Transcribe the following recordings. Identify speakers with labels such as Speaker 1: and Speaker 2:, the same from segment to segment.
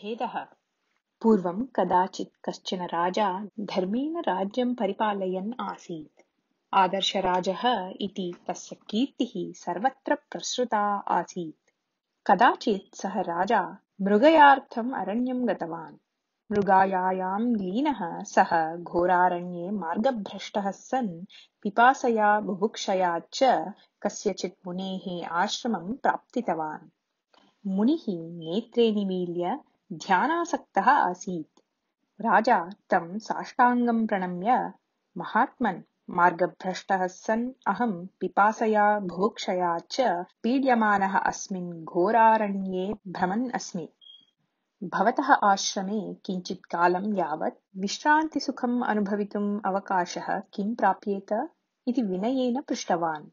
Speaker 1: भेदः पूर्वं कदाचित् कश्चन राजा धर्मेण राज्यं परिपालयन् आसीत् आदर्शराजः इति तस्य कीर्तिः सर्वत्र प्रसृता आसीत् कदाचित् सः राजा मृगयार्थम् अरण्यं गतवान् मृगायायां लीनः सः घोरारण्ये मार्गभ्रष्टः सन् पिपासया बुभुक्षया च कस्यचित् मुनेः आश्रमं प्राप्तितवान् मुनिः नेत्रे निमील्य ध्यानासक्तः आसीत् राजा तं साष्टाङ्गं प्रणम्य महात्मन् मार्गभ्रष्टः सन् अहं पिपासया बुभुक्षया च पीड्यमानः अस्मिन् घोरारण्ये भ्रमन् अस्मि भवतः आश्रमे किञ्चित् कालं यावत् विश्रान्तिसुखम् अनुभवितुम् अवकाशः किं प्राप्येत इति विनयेन पृष्टवान्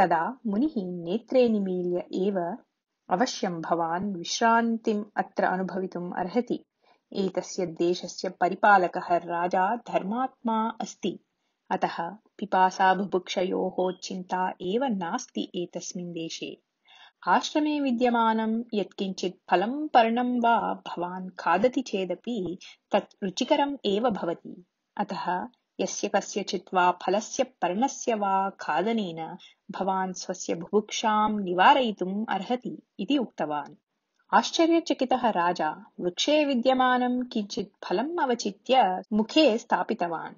Speaker 1: तदा मुनिः नेत्रे निमील्य एव अवश्यं भवान् विश्रान्तिम् अत्र अनुभवितुम् अर्हति एतस्य देशस्य परिपालकः राजा धर्मात्मा अस्ति अतः पिपासा चिन्ता एव नास्ति एतस्मिन् देशे आश्रमे विद्यमानं यत्किञ्चित् फलं पर्णं वा भवान् खादति चेदपि तत् रुचिकरम् एव भवति अतः यस्य कस्यचित् वा फलस्य पर्णस्य वा खादनेन भवान् स्वस्य बुभुक्षां निवारयितुम् अर्हति इति उक्तवान् आश्चर्यचकितः राजा वृक्षे विद्यमानं किञ्चित् फलम् अवचित्य मुखे स्थापितवान्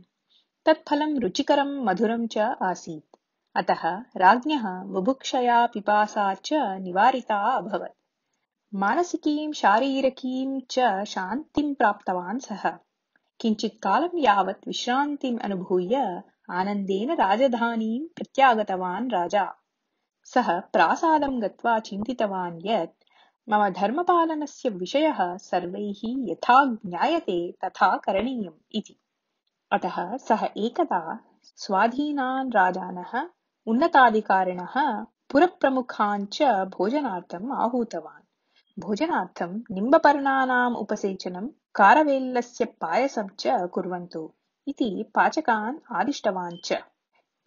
Speaker 1: तत्फलं रुचिकरं मधुरं च आसीत् अतः राज्ञः बुभुक्षया पिपासा च निवारिता अभवत् मानसिकीं शारीरकीं च शान्तिं प्राप्तवान् सः किञ्चित् कालं यावत् विश्रान्तिम् अनुभूय आनन्देन राजधानीम् प्रत्यागतवान् राजा सः प्रासादम् गत्वा चिन्तितवान् यत् मम धर्मपालनस्य विषयः सर्वैः यथा ज्ञायते तथा करणीयम् इति अतः सः एकदा स्वाधीनान् राजानः उन्नताधिकारिणः पुरप्रमुखान् च भोजनार्थम् आहूतवान् भोजनार्थम् निम्बपर्णानाम् उपसेचनम् कारवेल्लस्य पायसं च कुर्वन्तु इति पाचकान् आदिष्टवान् च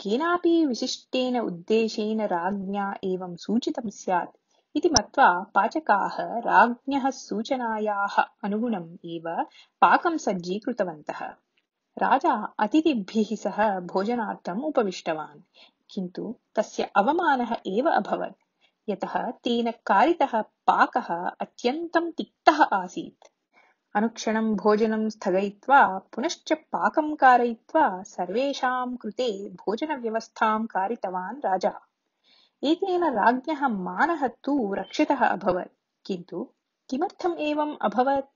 Speaker 1: केनापि विशिष्टेन उद्देशेन राज्ञा एवं सूचितं स्यात् इति मत्वा पाचकाः राज्ञः सूचनायाः अनुगुणम् एव पाकं सज्जीकृतवन्तः राजा अतिथिभिः सह भोजनार्थम् उपविष्टवान् किन्तु तस्य अवमानः एव अभवत् यतः तेन कारितः पाकः अत्यन्तं तिक्तः आसीत् अनुक्षणं भोजनं स्थगयित्वा पुनश्च पाकं कारयित्वा सर्वेषां कृते भोजनव्यवस्थां कारितवान् राजा एतेन राज्ञः मानः तु रक्षितः अभवत् किन्तु किमर्थम् एवम् अभवत्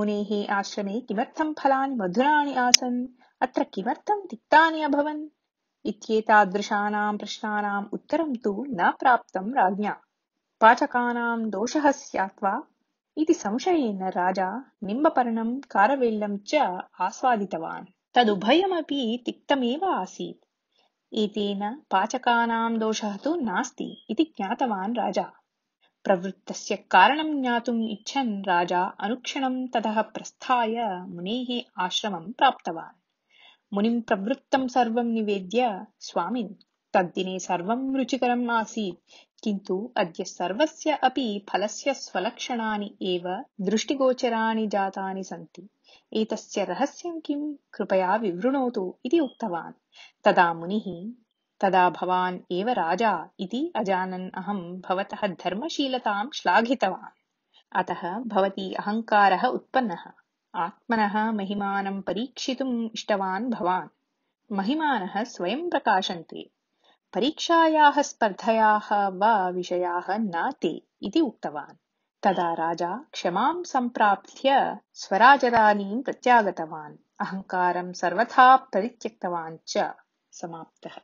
Speaker 1: मुनेः आश्रमे किमर्थं फलानि मधुराणि आसन् अत्र किमर्थं तिक्तानि अभवन् इत्येतादृशानां प्रश्नानाम् उत्तरं तु न प्राप्तं राज्ञा पाचकानां दोषः वा इति संशयेन राजा निम्बपर्णं कारवेल्लं च आस्वादितवान् तदुभयमपि तिक्तमेव आसीत् एतेन पाचकानां दोषः तु नास्ति इति ज्ञातवान् राजा प्रवृत्तस्य कारणं ज्ञातुम् इच्छन् राजा अनुक्षणं ततः प्रस्थाय मुनेः आश्रमं प्राप्तवान् मुनिं प्रवृत्तं सर्वं निवेद्य स्वामिन् तद्दिने सर्वं रुचिकरम् आसीत् किन्तु अद्य सर्वस्य अपि फलस्य स्वलक्षणानि एव दृष्टिगोचराणि जातानि सन्ति एतस्य रहस्यं किं कृपया विवृणोतु इति उक्तवान् तदा मुनिः तदा भवान् एव राजा इति अजानन् अहम् भवतः धर्मशीलताम् श्लाघितवान् अतः भवती अहङ्कारः उत्पन्नः आत्मनः महिमानम् परीक्षितुम् इष्टवान् भवान् महिमानः स्वयम् प्रकाशन्ते परीक्षायाः स्पर्धयाः वा विषयाः न ते इति उक्तवान् तदा राजा क्षमाम् सम्प्राप्य स्वराजधानीम् प्रत्यागतवान् अहङ्कारम् सर्वथा परित्यक्तवान् च समाप्तः